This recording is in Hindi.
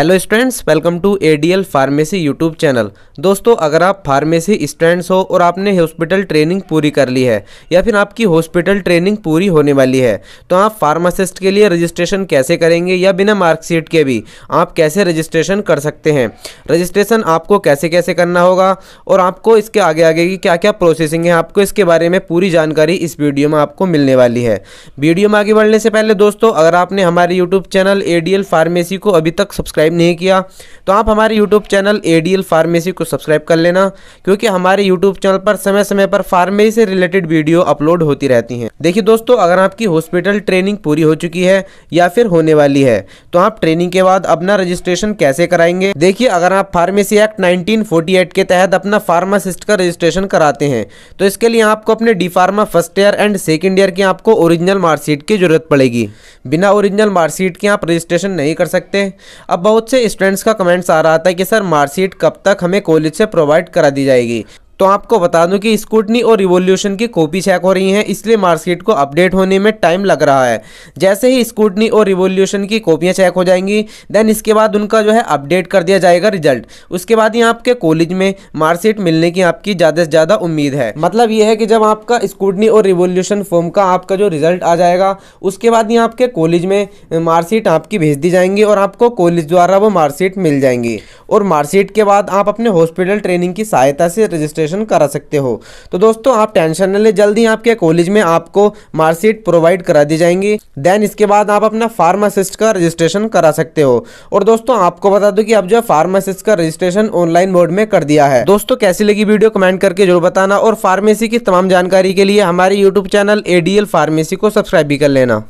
hello students welcome to ADL pharmacy YouTube channel दोस्तों अगर आप फार्मेसी स्टूडेंट्स हो और आपने हॉस्पिटल ट्रेनिंग पूरी कर ली है या फिर आपकी हॉस्पिटल ट्रेनिंग पूरी होने वाली है तो आप फार्मासिस्ट के लिए रजिस्ट्रेशन कैसे करेंगे या बिना मार्कशीट के भी आप कैसे रजिस्ट्रेशन कर सकते हैं रजिस्ट्रेशन आपको कैसे कैसे करना होगा और आपको इसके आगे आगे की क्या क्या प्रोसेसिंग है आपको इसके बारे में पूरी जानकारी इस वीडियो में आपको मिलने वाली है वीडियो में आगे बढ़ने से पहले दोस्तों अगर आपने हमारे यूट्यूब चैनल ए फार्मेसी को अभी तक सब्सक्राइब सब्सक्राइब नहीं किया तो आप हमारे YouTube channel A D L pharmacy को सब्सक्राइब कर लेना क्योंकि हमारे यूट्यूब चैनल पर समय समय पर फार्मेसी से रिलेटेड वीडियो अपलोड होती रहती हैं देखिए दोस्तों अगर आपकी हॉस्पिटल ट्रेनिंग पूरी हो चुकी है या फिर होने वाली है तो आप ट्रेनिंग के बाद अपना रजिस्ट्रेशन कैसे कराएंगे देखिए अगर आप फार्मेसी एक्ट 1948 के तहत अपना फार्मासिस्ट का रजिस्ट्रेशन कराते हैं तो इसके लिए आपको अपने D pharma first year and second year की आपको ओरिजिनल मार्कशीट की जरूरत पड़ेगी बिना ओरिजिनल मार्कशीट के आप रजिस्ट्रेशन नहीं कर सकते अब बहुत बहुत से स्टूडेंट्स का कमेंट्स आ रहा था कि सर मार्कशीट कब तक हमें कॉलेज से प्रोवाइड करा दी जाएगी तो आपको बता दूं कि स्कूटनी और रिवोल्यूशन की कॉपी चेक हो रही हैं इसलिए मार्कशीट को अपडेट होने में टाइम लग रहा है जैसे ही स्कूटनी और रिवोल्यूशन की कॉपियाँ चेक हो जाएंगी देन इसके बाद उनका जो है अपडेट कर दिया जाएगा रिजल्ट उसके बाद ही आपके कॉलेज में मार्कशीट मिलने की आपकी ज़्यादा से ज़्यादा उम्मीद है मतलब ये है कि जब आपका स्कूटनी और रिवोल्यूशन फॉर्म का आपका जो रिजल्ट आ जाएगा उसके बाद ही आपके कॉलेज में मार्कशीट आपकी भेज दी जाएंगी और आपको कॉलेज द्वारा वो मार्कशीट मिल जाएंगी और मार्कशीट के बाद आप अपने हॉस्पिटल ट्रेनिंग की सहायता से रजिस्ट्रेशन रजिस्ट्रेशन करा सकते हो तो दोस्तों आप टेंशन न ले जल्दी आपके कॉलेज में आपको मार्कशीट प्रोवाइड करा दी जाएंगी देन इसके बाद आप अपना फार्मासिस्ट का रजिस्ट्रेशन करा सकते हो और दोस्तों आपको बता दो कि आप जो है फार्मासिस्ट का रजिस्ट्रेशन ऑनलाइन मोड में कर दिया है दोस्तों कैसी लगी वीडियो कमेंट करके जरूर बताना और फार्मेसी की तमाम जानकारी के लिए हमारे यूट्यूब चैनल एडीएल फार्मेसी को सब्सक्राइब भी कर लेना